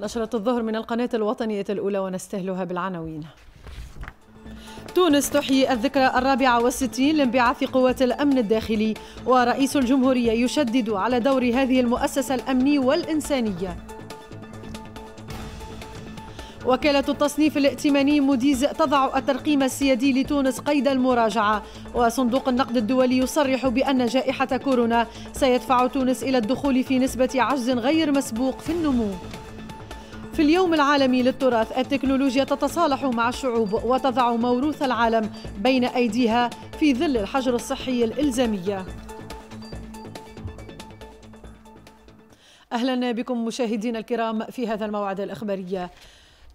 نشرة الظهر من القناة الوطنية الأولى ونستهلها بالعناوين تونس تحيي الذكرى الرابعة والستين لانبعاث قوات الأمن الداخلي ورئيس الجمهورية يشدد على دور هذه المؤسسة الأمني والإنسانية وكالة التصنيف الائتماني موديز تضع الترقيم السيادي لتونس قيد المراجعة وصندوق النقد الدولي يصرح بأن جائحة كورونا سيدفع تونس إلى الدخول في نسبة عجز غير مسبوق في النمو في اليوم العالمي للتراث التكنولوجيا تتصالح مع الشعوب وتضع موروث العالم بين أيديها في ظل الحجر الصحي الإلزامية أهلا بكم مشاهدينا الكرام في هذا الموعد الإخباري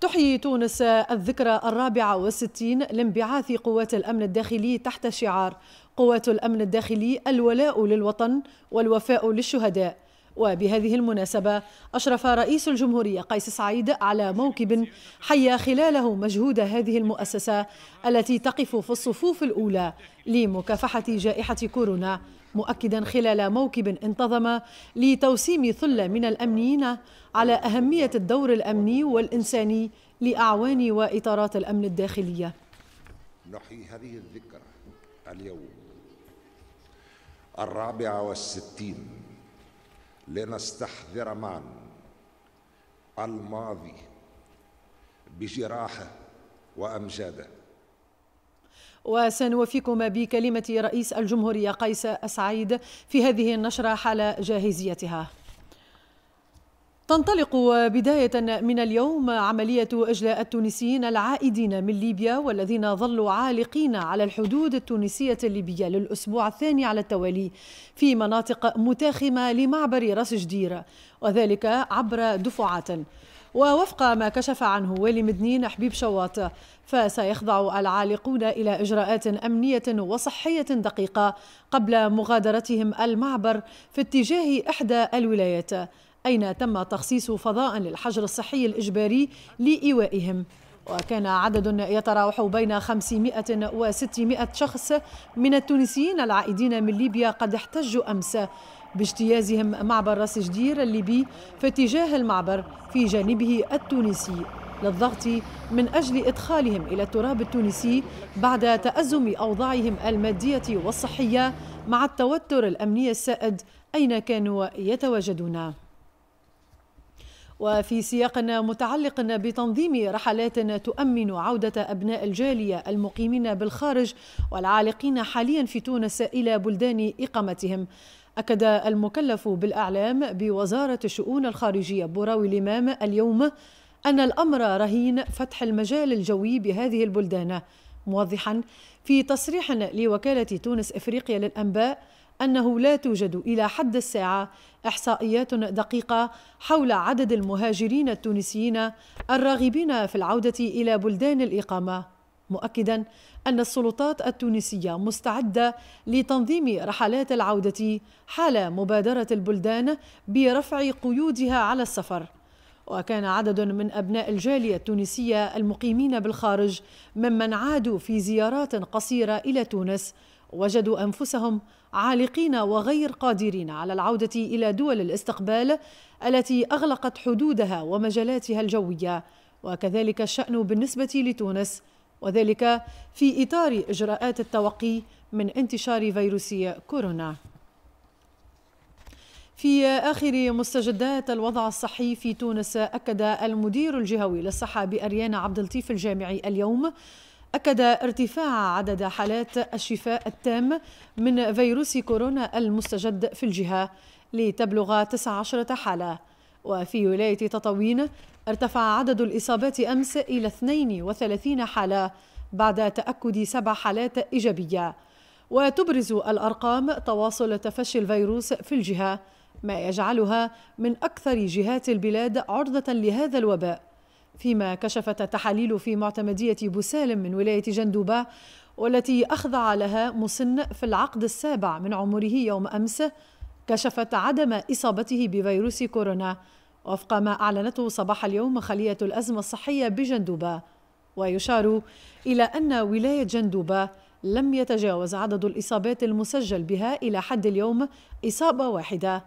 تحيي تونس الذكرى الرابعة والستين لانبعاث قوات الأمن الداخلي تحت شعار قوات الأمن الداخلي الولاء للوطن والوفاء للشهداء وبهذه المناسبة أشرف رئيس الجمهورية قيس سعيد على موكب حيا خلاله مجهود هذه المؤسسة التي تقف في الصفوف الأولى لمكافحة جائحة كورونا مؤكدا خلال موكب انتظم لتوسيم ثلة من الأمنيين على أهمية الدور الأمني والإنساني لأعوان وإطارات الأمن الداخلية نحيي هذه الذكرى اليوم الرابعة والستين لنستحضر معا الماضي بجراحه وامجاده وسنوفيكم بكلمه رئيس الجمهوريه قيس سعيد في هذه النشره حال جاهزيتها تنطلق بداية من اليوم عملية إجلاء التونسيين العائدين من ليبيا والذين ظلوا عالقين على الحدود التونسية الليبية للأسبوع الثاني على التوالي في مناطق متاخمة لمعبر راس جدير وذلك عبر دفعات ووفق ما كشف عنه والي مدنين حبيب شواط فسيخضع العالقون إلى إجراءات أمنية وصحية دقيقة قبل مغادرتهم المعبر في اتجاه إحدى الولايات أين تم تخصيص فضاء للحجر الصحي الإجباري لإيوائهم وكان عدد يتراوح بين 500 و 600 شخص من التونسيين العائدين من ليبيا قد احتجوا أمس باجتيازهم معبر راس جدير الليبي في اتجاه المعبر في جانبه التونسي للضغط من أجل إدخالهم إلى التراب التونسي بعد تأزم أوضاعهم المادية والصحية مع التوتر الأمني السائد أين كانوا يتواجدون وفي سياق متعلق بتنظيم رحلات تؤمن عودة أبناء الجالية المقيمين بالخارج والعالقين حاليا في تونس إلى بلدان إقامتهم أكد المكلف بالأعلام بوزارة الشؤون الخارجية بوراوي الإمام اليوم أن الأمر رهين فتح المجال الجوي بهذه البلدان موضحا في تصريح لوكالة تونس إفريقيا للأنباء أنه لا توجد إلى حد الساعة إحصائيات دقيقة حول عدد المهاجرين التونسيين الراغبين في العودة إلى بلدان الإقامة مؤكدا أن السلطات التونسية مستعدة لتنظيم رحلات العودة حال مبادرة البلدان برفع قيودها على السفر وكان عدد من أبناء الجالية التونسية المقيمين بالخارج ممن عادوا في زيارات قصيرة إلى تونس وجدوا انفسهم عالقين وغير قادرين على العوده الى دول الاستقبال التي اغلقت حدودها ومجالاتها الجويه وكذلك الشان بالنسبه لتونس وذلك في اطار اجراءات التوقي من انتشار فيروس كورونا في آخر مستجدات الوضع الصحي في تونس أكد المدير الجهوي للصحة بأريان عبد اللطيف الجامعي اليوم أكد ارتفاع عدد حالات الشفاء التام من فيروس كورونا المستجد في الجهة لتبلغ 19 حالة وفي ولاية تطاوين ارتفع عدد الإصابات أمس إلى 32 حالة بعد تأكد سبع حالات إيجابية وتبرز الأرقام تواصل تفشي الفيروس في الجهة ما يجعلها من أكثر جهات البلاد عرضة لهذا الوباء فيما كشفت التحاليل في معتمدية بوسالم من ولاية جندوبة والتي أخضع لها مسن في العقد السابع من عمره يوم أمس كشفت عدم إصابته بفيروس كورونا وفق ما أعلنته صباح اليوم خلية الأزمة الصحية بجندوبة ويشار إلى أن ولاية جندوبة لم يتجاوز عدد الإصابات المسجل بها إلى حد اليوم إصابة واحدة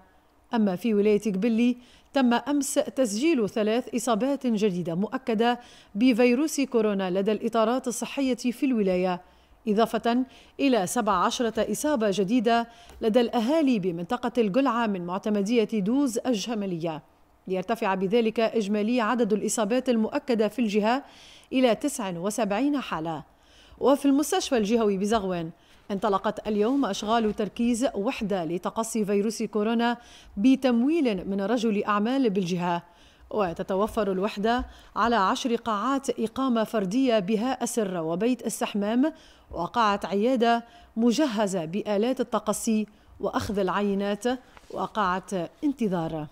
أما في ولاية قبلي تم أمس تسجيل ثلاث إصابات جديدة مؤكدة بفيروس كورونا لدى الإطارات الصحية في الولاية إضافة إلى 17 إصابة جديدة لدى الأهالي بمنطقة القلعة من معتمدية دوز الجملية ليرتفع بذلك إجمالي عدد الإصابات المؤكدة في الجهة إلى 79 حالة وفي المستشفى الجهوي بزغوان انطلقت اليوم أشغال تركيز وحدة لتقصي فيروس كورونا بتمويل من رجل أعمال بالجهة وتتوفر الوحدة على عشر قاعات إقامة فردية بها اسر وبيت استحمام وقاعة عيادة مجهزة بآلات التقصي وأخذ العينات وقاعة انتظار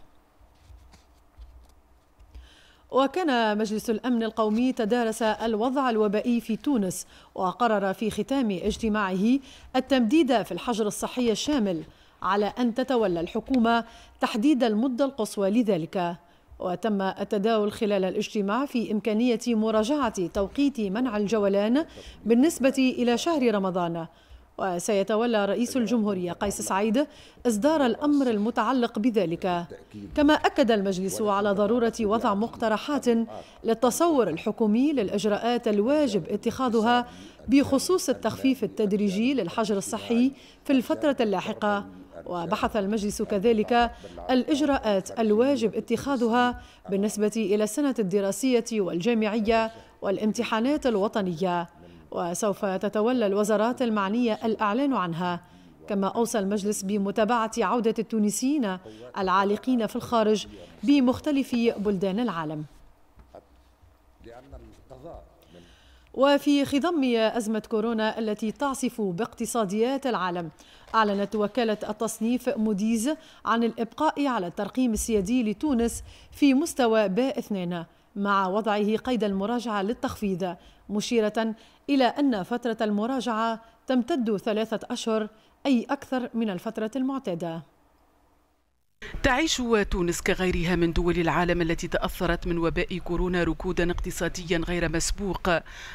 وكان مجلس الأمن القومي تدارس الوضع الوبائي في تونس وقرر في ختام اجتماعه التمديد في الحجر الصحي الشامل على أن تتولى الحكومة تحديد المدة القصوى لذلك وتم التداول خلال الاجتماع في إمكانية مراجعة توقيت منع الجولان بالنسبة إلى شهر رمضان وسيتولى رئيس الجمهورية قيس سعيد إصدار الأمر المتعلق بذلك كما أكد المجلس على ضرورة وضع مقترحات للتصور الحكومي للإجراءات الواجب اتخاذها بخصوص التخفيف التدريجي للحجر الصحي في الفترة اللاحقة وبحث المجلس كذلك الإجراءات الواجب اتخاذها بالنسبة إلى السنة الدراسية والجامعية والامتحانات الوطنية وسوف تتولى الوزارات المعنية الإعلان عنها كما أوصى المجلس بمتابعة عودة التونسيين العالقين في الخارج بمختلف بلدان العالم وفي خضم أزمة كورونا التي تعصف باقتصاديات العالم أعلنت وكالة التصنيف موديز عن الإبقاء على الترقيم السيادي لتونس في مستوى باء ب2 مع وضعه قيد المراجعة للتخفيض مشيرة إلى أن فترة المراجعة تمتد ثلاثة أشهر أي أكثر من الفترة المعتادة تعيش تونس كغيرها من دول العالم التي تأثرت من وباء كورونا ركودا اقتصاديا غير مسبوق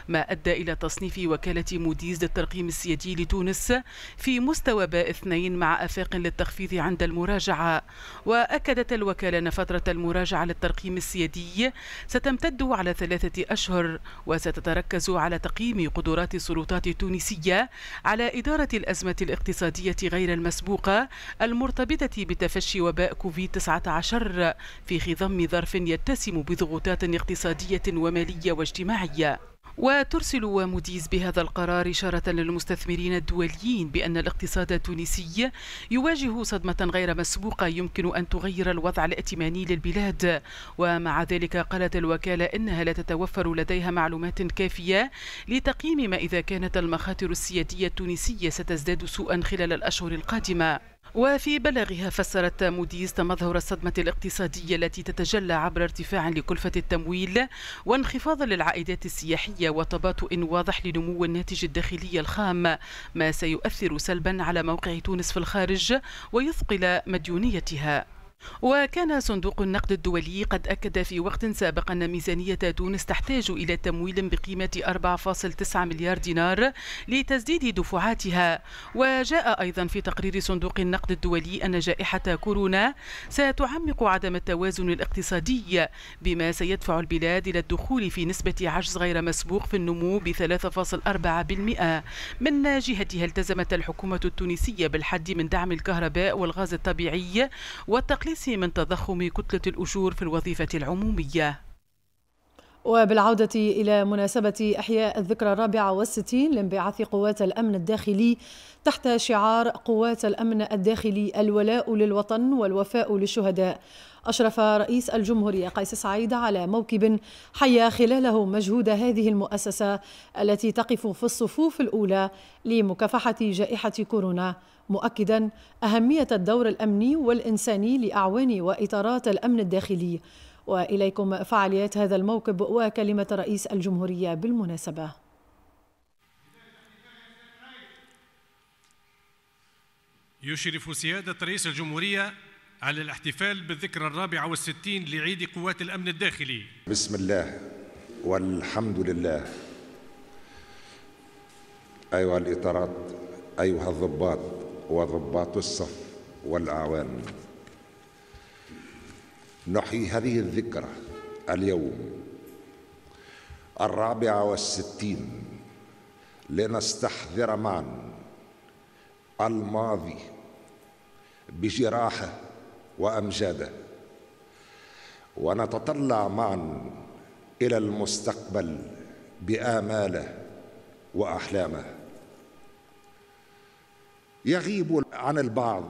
ما أدى إلى تصنيف وكالة موديز للترقيم السيادي لتونس في مستوى باء اثنين مع أفاق للتخفيض عند المراجعة وأكدت الوكالة أن فترة المراجعة للترقيم السيادي ستمتد على ثلاثة أشهر وستتركز على تقييم قدرات السلطات التونسية على إدارة الأزمة الاقتصادية غير المسبوقة المرتبطة بتفشي وباء كوفيد 19 في خضم ظرف يتسم بضغوطات اقتصادية ومالية واجتماعية وترسل وموديز بهذا القرار إشارة للمستثمرين الدوليين بأن الاقتصاد التونسي يواجه صدمة غير مسبوقة يمكن أن تغير الوضع الائتماني للبلاد ومع ذلك قالت الوكالة إنها لا تتوفر لديها معلومات كافية لتقييم ما إذا كانت المخاطر السيادية التونسية ستزداد سوءا خلال الأشهر القادمة وفي بلاغها فسرت موديز تمظهر الصدمة الاقتصادية التي تتجلى عبر ارتفاع لكلفة التمويل وانخفاض للعائدات السياحية وتباطؤ واضح لنمو الناتج الداخلي الخام ما سيؤثر سلبا على موقع تونس في الخارج ويثقل مديونيتها وكان صندوق النقد الدولي قد أكد في وقت سابق أن ميزانية تونس تحتاج إلى تمويل بقيمة 4.9 مليار دينار لتسديد دفعاتها وجاء أيضا في تقرير صندوق النقد الدولي أن جائحة كورونا ستعمق عدم التوازن الاقتصادي بما سيدفع البلاد إلى الدخول في نسبة عجز غير مسبوق في النمو ب 3.4% من جهتها التزمت الحكومة التونسية بالحد من دعم الكهرباء والغاز الطبيعي والتقليل الباحث من تضخم كتلة الأجور في الوظيفة العمومية وبالعودة إلى مناسبة إحياء الذكرى الرابعة والستين لانبعاث قوات الأمن الداخلي تحت شعار قوات الأمن الداخلي الولاء للوطن والوفاء للشهداء أشرف رئيس الجمهورية قيس سعيد على موكب حيا خلاله مجهود هذه المؤسسة التي تقف في الصفوف الأولى لمكافحة جائحة كورونا مؤكدا أهمية الدور الأمني والإنساني لأعوان وإطارات الأمن الداخلي وإليكم فعاليات هذا الموكب وكلمة رئيس الجمهورية بالمناسبة يشرف سيادة رئيس الجمهورية على الاحتفال بالذكرى الرابعة والستين لعيد قوات الأمن الداخلي بسم الله والحمد لله أيها الإطارات أيها الضباط وضباط الصف والأعوان نحيي هذه الذكرى اليوم الرابعة والستين لنستحضر معا الماضي بجراحه وأمجاده ونتطلع معا إلى المستقبل بآماله وأحلامه يغيب عن البعض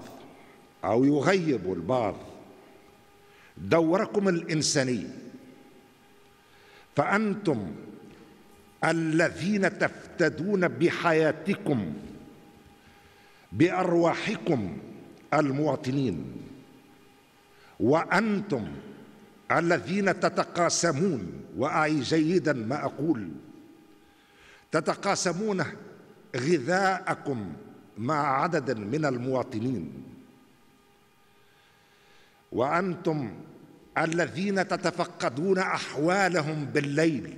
او يغيب البعض دوركم الانساني فانتم الذين تفتدون بحياتكم بارواحكم المواطنين وانتم الذين تتقاسمون واعي جيدا ما اقول تتقاسمون غذاءكم مع عدد من المواطنين وانتم الذين تتفقدون احوالهم بالليل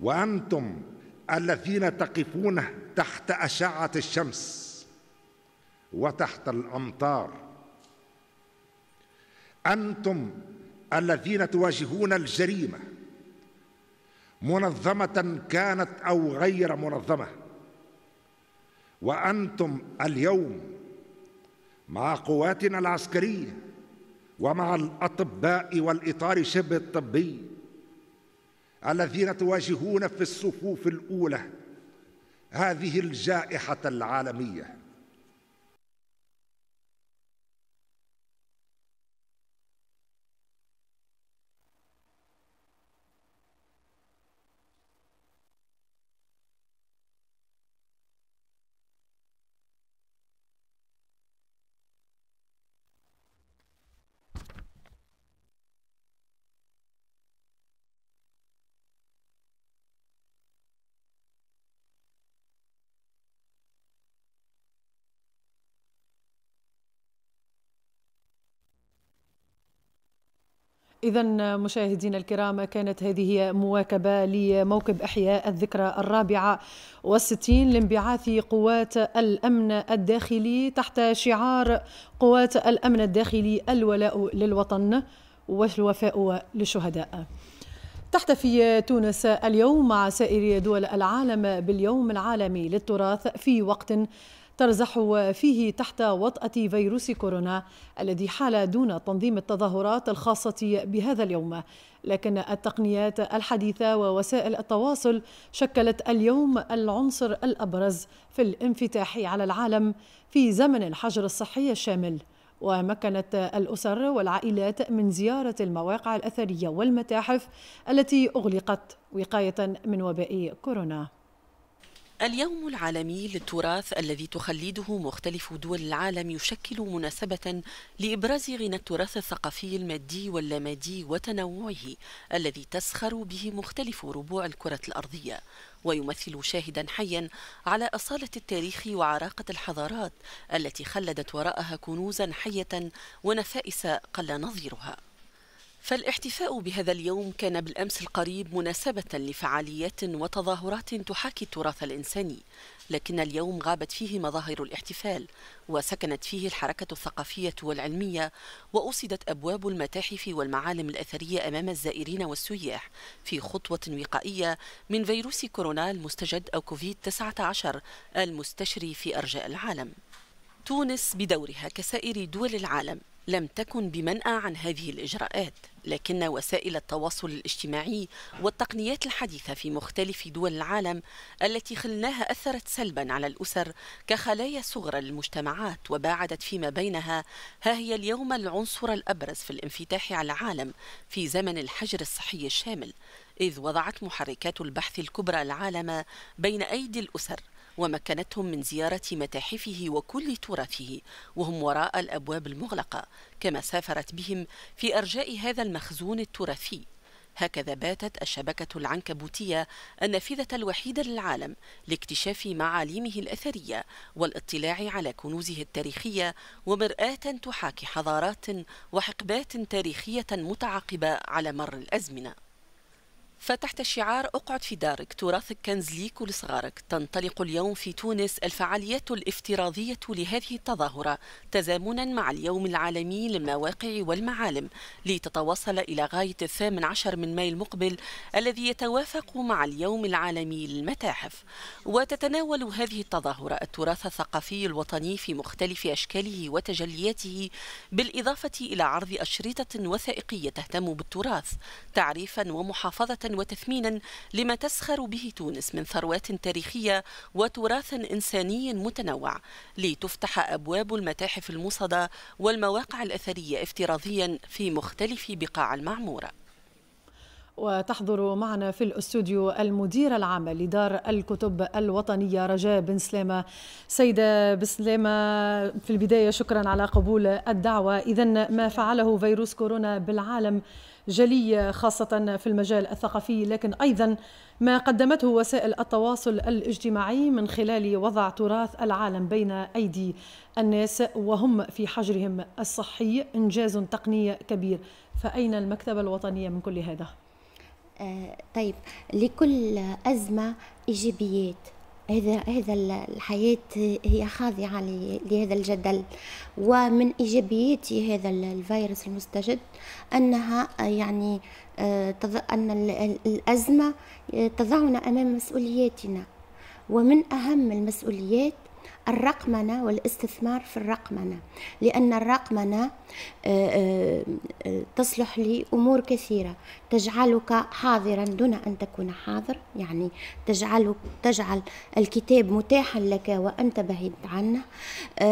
وانتم الذين تقفون تحت اشعه الشمس وتحت الامطار انتم الذين تواجهون الجريمه منظمه كانت او غير منظمه وانتم اليوم مع قواتنا العسكريه ومع الاطباء والاطار شبه الطبي الذين تواجهون في الصفوف الاولى هذه الجائحه العالميه إذا مشاهدينا الكرام كانت هذه مواكبة لموكب أحياء الذكرى الرابعة والستين لانبعاث قوات الأمن الداخلي تحت شعار قوات الأمن الداخلي الولاء للوطن والوفاء للشهداء تحتفي تونس اليوم مع سائر دول العالم باليوم العالمي للتراث في وقت ترزح فيه تحت وطأة فيروس كورونا الذي حال دون تنظيم التظاهرات الخاصة بهذا اليوم لكن التقنيات الحديثة ووسائل التواصل شكلت اليوم العنصر الأبرز في الانفتاح على العالم في زمن الحجر الصحي الشامل ومكنت الأسر والعائلات من زيارة المواقع الأثرية والمتاحف التي أغلقت وقاية من وباء كورونا اليوم العالمي للتراث الذي تخلده مختلف دول العالم يشكل مناسبة لإبراز غنى التراث الثقافي المادي واللامادي وتنوعه الذي تسخر به مختلف ربوع الكرة الأرضية ويمثل شاهدا حيا على أصالة التاريخ وعراقة الحضارات التي خلدت وراءها كنوزا حية ونفائس قل نظيرها فالاحتفاء بهذا اليوم كان بالامس القريب مناسبه لفعاليات وتظاهرات تحاكي التراث الانساني لكن اليوم غابت فيه مظاهر الاحتفال وسكنت فيه الحركه الثقافيه والعلميه وأوصدت ابواب المتاحف والمعالم الاثريه امام الزائرين والسياح في خطوه وقائيه من فيروس كورونا المستجد او كوفيد 19 المستشري في ارجاء العالم تونس بدورها كسائر دول العالم لم تكن بمنأى عن هذه الإجراءات لكن وسائل التواصل الاجتماعي والتقنيات الحديثة في مختلف دول العالم التي خلناها أثرت سلبا على الأسر كخلايا صغرى للمجتمعات وباعدت فيما بينها ها هي اليوم العنصر الأبرز في الانفتاح على العالم في زمن الحجر الصحي الشامل إذ وضعت محركات البحث الكبرى العالم بين أيدي الأسر ومكنتهم من زيارة متاحفه وكل تراثه وهم وراء الأبواب المغلقة كما سافرت بهم في أرجاء هذا المخزون التراثي هكذا باتت الشبكة العنكبوتية النافذة الوحيدة للعالم لاكتشاف معالمه الأثرية والاطلاع على كنوزه التاريخية ومرآة تحاكي حضارات وحقبات تاريخية متعاقبة على مر الأزمنة فتحت شعار اقعد في دارك تراثك كنز ليك ولصغارك تنطلق اليوم في تونس الفعاليات الافتراضية لهذه التظاهرة تزامنا مع اليوم العالمي للمواقع والمعالم لتتواصل إلى غاية الثامن عشر من ماي المقبل الذي يتوافق مع اليوم العالمي للمتاحف وتتناول هذه التظاهرة التراث الثقافي الوطني في مختلف أشكاله وتجلياته بالإضافة إلى عرض أشرطة وثائقية تهتم بالتراث تعريفا ومحافظة وتثمينا لما تسخر به تونس من ثروات تاريخية وتراث إنساني متنوع لتفتح أبواب المتاحف المصدى والمواقع الأثرية افتراضيا في مختلف بقاع المعمورة وتحضر معنا في الاستوديو المديرة العامة لدار الكتب الوطنية رجاء بن سلامة سيدة بسلامة في البداية شكرا على قبول الدعوة إذا ما فعله فيروس كورونا بالعالم جليه خاصة في المجال الثقافي لكن أيضا ما قدمته وسائل التواصل الاجتماعي من خلال وضع تراث العالم بين أيدي الناس وهم في حجرهم الصحي إنجاز تقني كبير فأين المكتبة الوطنية من كل هذا؟ آه، طيب لكل أزمة إيجابيات هذا هذا الحياة هي خاضعة لهذا الجدل ومن إيجابيات هذا الفيروس المستجد أنها يعني آه، أن الأزمة آه، تضعنا أمام مسؤولياتنا ومن أهم المسؤوليات الرقمنة والاستثمار في الرقمنة لأن الرقمنة آه، آه، آه، تصلح لأمور كثيرة تجعلك حاضرا دون أن تكون حاضر يعني تجعل, تجعل الكتاب متاحا لك وأنت بعيد عنه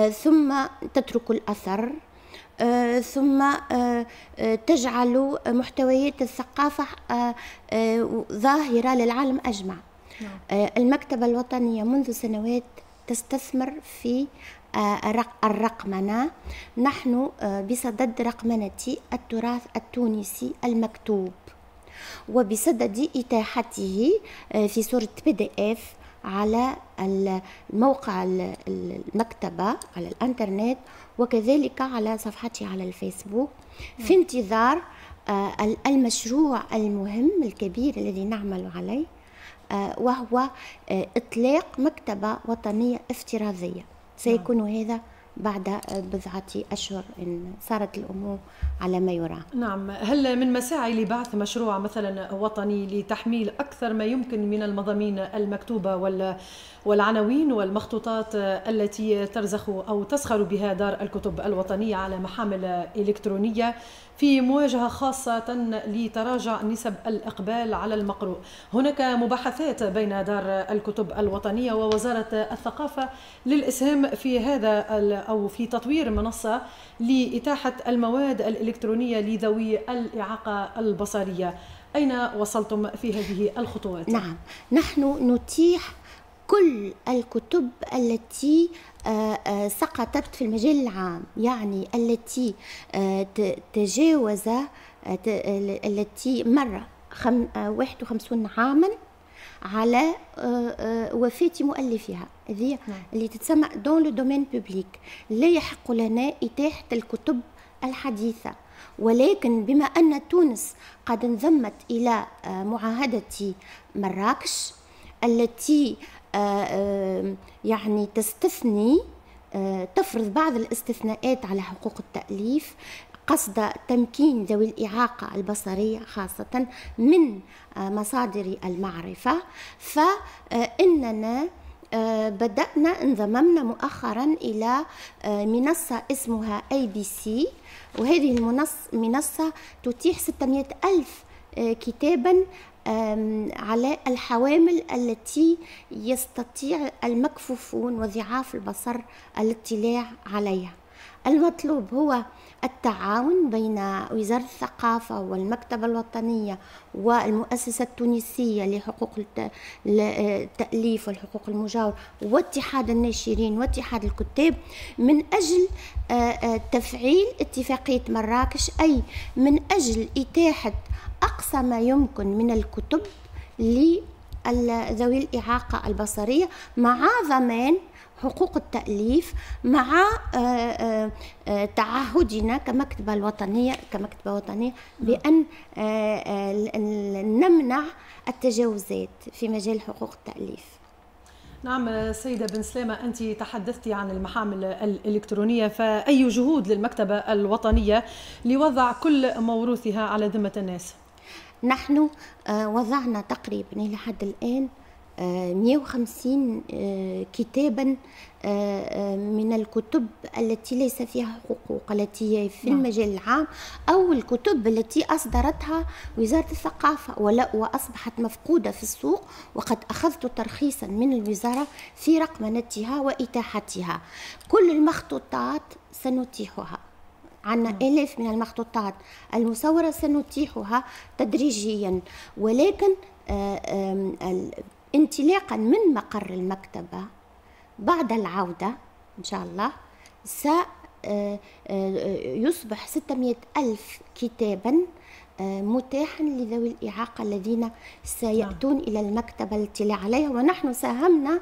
ثم تترك الأثر ثم تجعل محتويات الثقافة ظاهرة للعالم أجمع نعم. المكتبة الوطنية منذ سنوات تستثمر في آه، الرقمنة نحن آه، بصدد رقمنة التراث التونسي المكتوب وبصدد إتاحته آه، في صورة بي دي اف على الموقع المكتبة على الانترنت وكذلك على صفحتي على الفيسبوك نعم. في انتظار المشروع المهم الكبير الذي نعمل عليه آه، وهو آه، إطلاق مكتبة وطنية افتراضية سيكون نعم. هذا بعد بضعة أشهر إن صارت الأمور على ما يرام نعم هل من مساعي لبعث مشروع مثلا وطني لتحميل أكثر ما يمكن من المضامين المكتوبة والعناوين والمخطوطات التي ترزخ أو تسخر بها دار الكتب الوطنية على محامل إلكترونية في مواجهة خاصة لتراجع نسب الإقبال على المقروء هناك مباحثات بين دار الكتب الوطنية ووزارة الثقافة للإسهام في هذا أو في تطوير منصة لإتاحة المواد الإلكترونية لذوي الإعاقة البصرية أين وصلتم في هذه الخطوات؟ نعم نحن نتيح كل الكتب التي آه، آه، سقطت في المجال العام يعني التي آه، تجاوز التي مر 51 عاما على وفاة مؤلفها هذه نعم. اللي تتسمى دون لو دومين بوبليك لا يحق لنا إتاحة الكتب الحديثة ولكن بما أن تونس قد انضمت إلى معاهدة مراكش التي آه آه، يعني تستثني آه، تفرض بعض الاستثناءات على حقوق التأليف قصد تمكين ذوي الإعاقة البصرية خاصة من آه، مصادر المعرفة فإننا بدأنا انضممنا مؤخرا إلى منصة اسمها اي بي سي وهذه المنصة تتيح 600 ألف كتابا على الحوامل التي يستطيع المكفوفون وضعاف البصر الاطلاع عليها المطلوب هو التعاون بين وزارة الثقافة والمكتبة الوطنية والمؤسسة التونسية لحقوق التأليف والحقوق المجاورة واتحاد الناشرين واتحاد الكتاب من أجل آه، آه، تفعيل اتفاقية مراكش أي من أجل إتاحة أقصى ما يمكن من الكتب ذوي الإعاقة البصرية مع ضمان حقوق التأليف مع آه، آه، آه، تعهدنا كمكتبة الوطنية كمكتبة وطنية بأن نمنع التجاوزات في مجال حقوق التأليف نعم سيدة بن سلامة أنت تحدثت عن المحامل الإلكترونية فأي جهود للمكتبة الوطنية لوضع كل موروثها على ذمة الناس؟ نحن وضعنا تقريبا لحد الآن 150 آه، كتابا آه، آه، من الكتب التي ليس فيها حقوق التي هي في نعم. المجال العام أو الكتب التي أصدرتها وزارة الثقافة ولا وأصبحت مفقودة في السوق وقد أخذت ترخيصا من الوزارة في رقمنتها وإتاحتها كل المخطوطات سنتيحها عندنا نعم. آلاف من المخطوطات المصورة سنتيحها تدريجيا ولكن انطلاقا من مقر المكتبة بعد العودة إن شاء الله سيصبح آه، آه، 600 ألف كتابا آه، متاحا لذوي الإعاقة الذين سيأتون نعم. إلى المكتبة للاطلاع عليها ونحن ساهمنا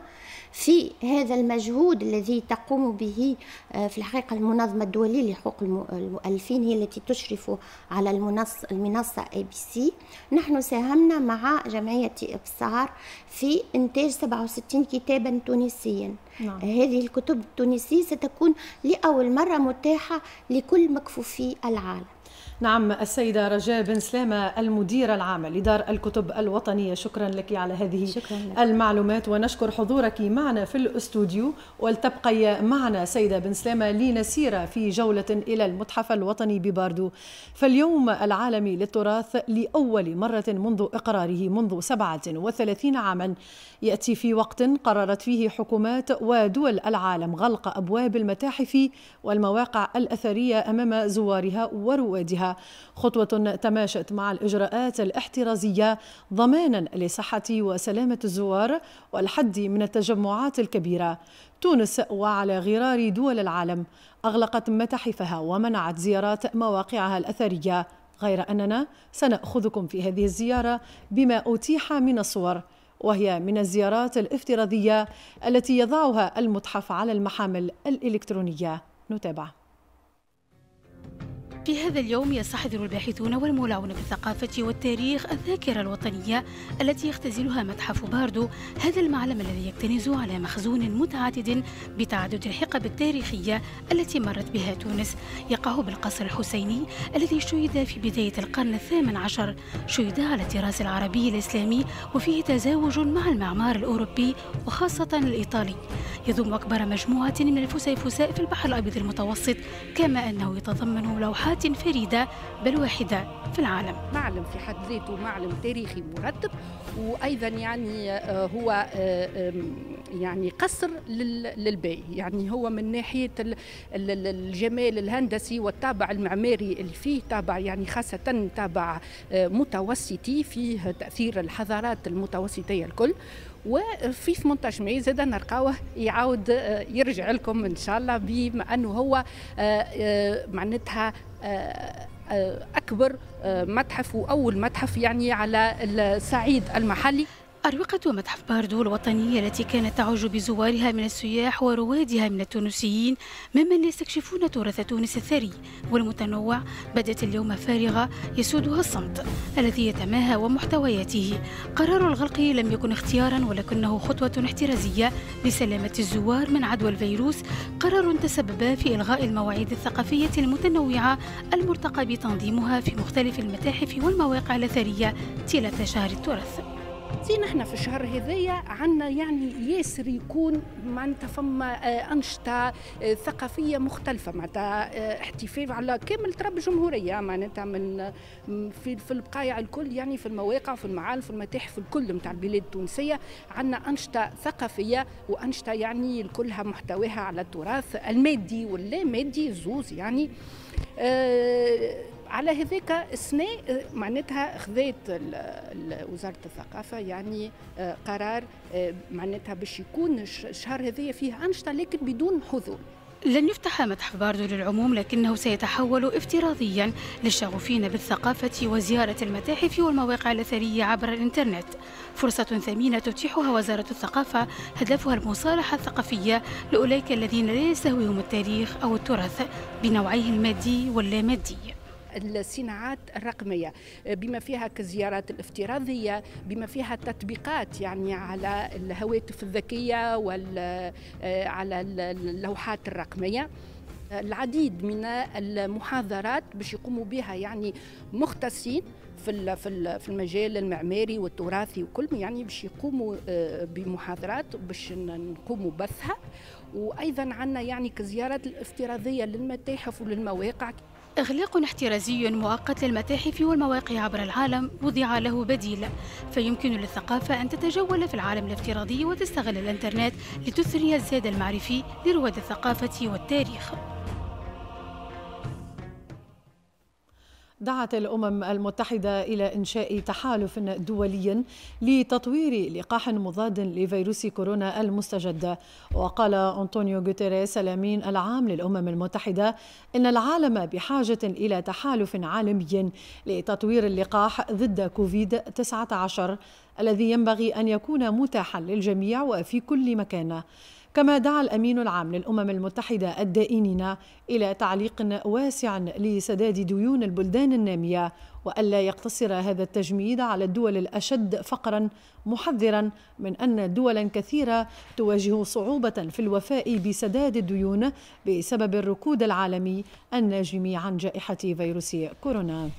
في هذا المجهود الذي تقوم به آه، في الحقيقة المنظمة الدولية لحقوق المؤلفين هي التي تشرف على المنصة, المنصة اي بي سي نحن ساهمنا مع جمعية إبصار في إنتاج 67 كتابا تونسيا نعم. هذه الكتب التونسية ستكون لأول مرة متاحة لكل مكفوفي العالم نعم السيدة رجاء بن سلامة المديرة العامة لدار الكتب الوطنية شكرا لك على هذه لك. المعلومات ونشكر حضورك معنا في الاستوديو ولتبقي معنا سيدة بن سلامة لنسيرة في جولة إلى المتحف الوطني بباردو فاليوم العالمي للتراث لأول مرة منذ إقراره منذ 37 عاما يأتي في وقت قررت فيه حكومات ودول العالم غلق أبواب المتاحف والمواقع الأثرية أمام زوارها وروادها خطوة تماشت مع الإجراءات الاحترازية ضمانا لصحة وسلامة الزوار والحد من التجمعات الكبيرة تونس وعلى غرار دول العالم أغلقت متاحفها ومنعت زيارات مواقعها الأثرية غير أننا سنأخذكم في هذه الزيارة بما أتيح من الصور وهي من الزيارات الافتراضية التي يضعها المتحف على المحامل الإلكترونية نتابع في هذا اليوم يستحضر الباحثون والمولعون بالثقافة والتاريخ الذاكرة الوطنية التي يختزلها متحف باردو هذا المعلم الذي يكتنز على مخزون متعدد بتعدد الحقب التاريخية التي مرت بها تونس يقع بالقصر الحسيني الذي شيد في بداية القرن الثامن عشر شيد على التراث العربي الإسلامي وفيه تزاوج مع المعمار الأوروبي وخاصة الإيطالي يضم أكبر مجموعة من الفسيفساء في البحر الأبيض المتوسط كما أنه يتضمن لوحات لحظات فريدة بل واحدة في العالم معلم في حد ذاته معلم تاريخي مرتب وأيضا يعني آه، هو آه، يعني قصر للباي يعني هو من ناحية الجمال الهندسي والطابع المعماري اللي فيه طابع يعني خاصة طابع آه، متوسطي فيه تأثير الحضارات المتوسطية الكل وفي 18 ماي زاد نلقاوه يعاود يرجع لكم ان شاء الله بما انه هو معناتها أكبر متحف وأول متحف يعني على الصعيد المحلي أروقة متحف باردو الوطنية التي كانت تعج بزوارها من السياح وروادها من التونسيين ممن يستكشفون تراث تونس الثري والمتنوع بدأت اليوم فارغة يسودها الصمت الذي يتماهى ومحتوياته قرار الغلق لم يكن اختيارا ولكنه خطوة احترازية لسلامة الزوار من عدوى الفيروس قرار تسبب في إلغاء المواعيد الثقافية المتنوعة المرتقى بتنظيمها في مختلف المتاحف والمواقع الأثرية طيلة شهر التراث في نحن في الشهر هذايا عندنا يعني ياسر يكون معناتها فما آه، انشطه آه، ثقافيه مختلفه معناتها آه، احتفال على كامل تراب الجمهوريه معناتها من في, في البقايع الكل يعني في المواقع في المعالم في المتاحف الكل نتاع البلاد التونسيه عندنا انشطه ثقافيه وانشطه يعني كلها محتواها على التراث المادي واللا مادي زوز يعني أه على هذاك اثناء معناتها خذات وزاره الثقافه يعني آه، قرار آه، معناتها باش يكون الشهر هذايا فيه انشطه لكن بدون حضور لن يفتح متحف باردو للعموم لكنه سيتحول افتراضيا للشغوفين بالثقافة وزيارة المتاحف والمواقع الأثرية عبر الإنترنت فرصة ثمينة تتيحها وزارة الثقافة هدفها المصالحة الثقافية لأولئك الذين لا يستهويهم التاريخ أو التراث بنوعيه المادي واللامادي الصناعات الرقمية بما فيها كزيارات الافتراضية بما فيها التطبيقات يعني على الهواتف الذكية وعلى آه، اللوحات الرقمية العديد من المحاضرات باش يقوموا بها يعني مختصين في في المجال المعماري والتراثي وكل يعني باش يقوموا آه، بمحاضرات باش نقوموا بثها وايضا عندنا يعني كزيارات الافتراضيه للمتاحف وللمواقع إغلاق احترازي مؤقت للمتاحف والمواقع عبر العالم وضع له بديل فيمكن للثقافة أن تتجول في العالم الافتراضي وتستغل الإنترنت لتثري الزاد المعرفي لرواد الثقافة والتاريخ دعت الأمم المتحدة إلى إنشاء تحالف دولي لتطوير لقاح مضاد لفيروس كورونا المستجد وقال أنطونيو غوتيريس الأمين العام للأمم المتحدة إن العالم بحاجة إلى تحالف عالمي لتطوير اللقاح ضد كوفيد 19 الذي ينبغي أن يكون متاحا للجميع وفي كل مكان كما دعا الأمين العام للأمم المتحدة الدائنين إلى تعليق واسع لسداد ديون البلدان النامية وألا يقتصر هذا التجميد على الدول الأشد فقرا محذرا من أن دولا كثيرة تواجه صعوبة في الوفاء بسداد الديون بسبب الركود العالمي الناجم عن جائحة فيروس كورونا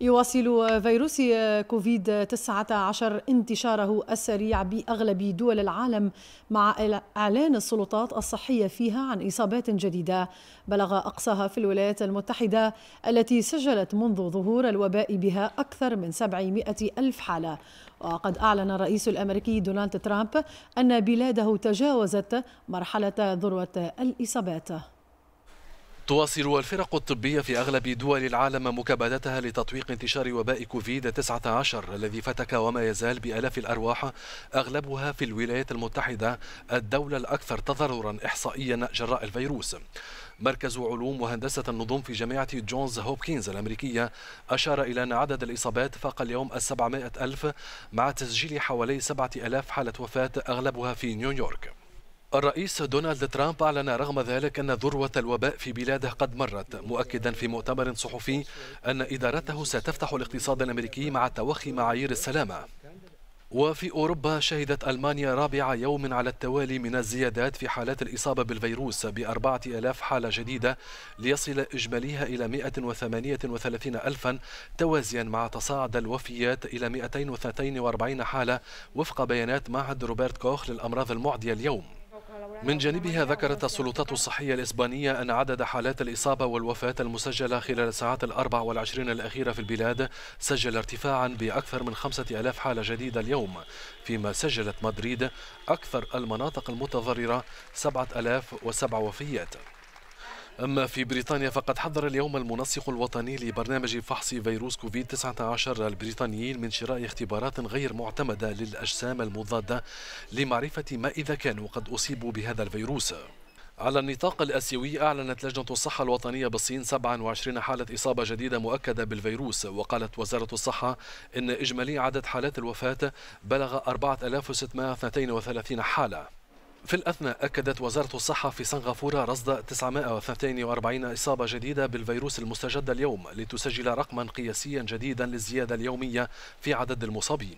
يواصل فيروس كوفيد 19 انتشاره السريع باغلب دول العالم مع اعلان السلطات الصحيه فيها عن اصابات جديده بلغ اقصاها في الولايات المتحده التي سجلت منذ ظهور الوباء بها اكثر من 700 الف حاله وقد اعلن الرئيس الامريكي دونالد ترامب ان بلاده تجاوزت مرحله ذروه الاصابات تواصل الفرق الطبية في أغلب دول العالم مكابدتها لتطويق انتشار وباء كوفيد 19 الذي فتك وما يزال بآلاف الأرواح أغلبها في الولايات المتحدة الدولة الأكثر تضررا إحصائيا جراء الفيروس مركز علوم وهندسة النظم في جامعة جونز هوبكنز الأمريكية أشار إلى أن عدد الإصابات فاق اليوم السبعمائة ألف مع تسجيل حوالي سبعة ألاف حالة وفاة أغلبها في نيويورك الرئيس دونالد ترامب أعلن رغم ذلك أن ذروة الوباء في بلاده قد مرت مؤكدا في مؤتمر صحفي أن إدارته ستفتح الاقتصاد الأمريكي مع توخي معايير السلامة وفي أوروبا شهدت ألمانيا رابع يوم على التوالي من الزيادات في حالات الإصابة بالفيروس بأربعة ألاف حالة جديدة ليصل إجماليها إلى 138 ألفا توازيا مع تصاعد الوفيات إلى 242 حالة وفق بيانات معهد روبرت كوخ للأمراض المعدية اليوم من جانبها ذكرت السلطات الصحية الإسبانية أن عدد حالات الإصابة والوفاة المسجلة خلال الساعات الأربع والعشرين الأخيرة في البلاد سجل ارتفاعا بأكثر من خمسة ألاف حالة جديدة اليوم فيما سجلت مدريد أكثر المناطق المتضررة سبعة ألاف وسبع وفيات أما في بريطانيا فقد حذر اليوم المنسق الوطني لبرنامج فحص فيروس كوفيد 19 البريطانيين من شراء اختبارات غير معتمدة للأجسام المضادة لمعرفة ما إذا كانوا قد أصيبوا بهذا الفيروس على النطاق الآسيوي أعلنت لجنة الصحة الوطنية بالصين 27 حالة إصابة جديدة مؤكدة بالفيروس وقالت وزارة الصحة إن إجمالي عدد حالات الوفاة بلغ 4632 حالة في الأثناء أكدت وزارة الصحة في سنغافورة رصد 942 إصابة جديدة بالفيروس المستجد اليوم لتسجل رقما قياسيا جديدا للزيادة اليومية في عدد المصابين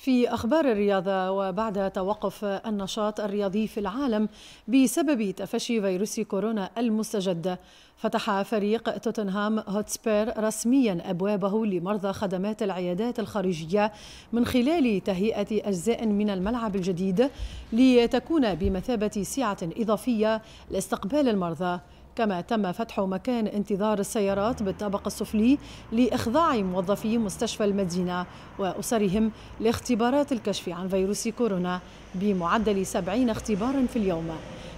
في أخبار الرياضة وبعد توقف النشاط الرياضي في العالم بسبب تفشي فيروس كورونا المستجد فتح فريق توتنهام هوتسبير رسميا أبوابه لمرضى خدمات العيادات الخارجية من خلال تهيئة أجزاء من الملعب الجديد لتكون بمثابة سعة إضافية لاستقبال المرضى كما تم فتح مكان انتظار السيارات بالطابق السفلي لإخضاع موظفي مستشفى المدينة وأسرهم لاختبارات الكشف عن فيروس كورونا بمعدل 70 اختبارا في اليوم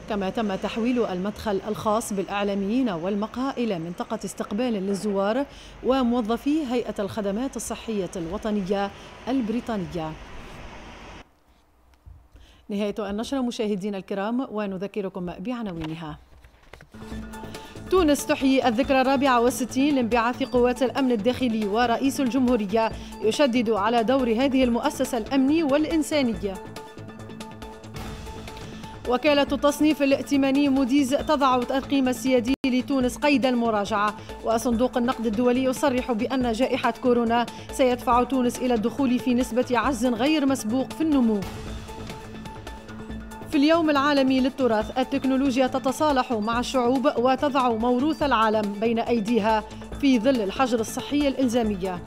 كما تم تحويل المدخل الخاص بالإعلاميين والمقهى إلى منطقة استقبال للزوار وموظفي هيئة الخدمات الصحية الوطنية البريطانية نهاية النشرة مشاهدينا الكرام ونذكركم بعناوينها تونس تحيي الذكرى الرابعة والستين لانبعاث قوات الأمن الداخلي ورئيس الجمهورية يشدد على دور هذه المؤسسة الأمني والإنسانية وكالة التصنيف الائتماني موديز تضع تقييم السيادي لتونس قيد المراجعة وصندوق النقد الدولي يصرح بأن جائحة كورونا سيدفع تونس إلى الدخول في نسبة عجز غير مسبوق في النمو في اليوم العالمي للتراث التكنولوجيا تتصالح مع الشعوب وتضع موروث العالم بين أيديها في ظل الحجر الصحي الإلزامية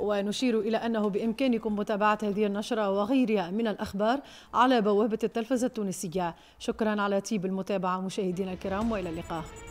ونشير إلى أنه بإمكانكم متابعة هذه النشرة وغيرها من الأخبار على بوابة التلفزة التونسية شكرا على تيب المتابعة مشاهدينا الكرام وإلى اللقاء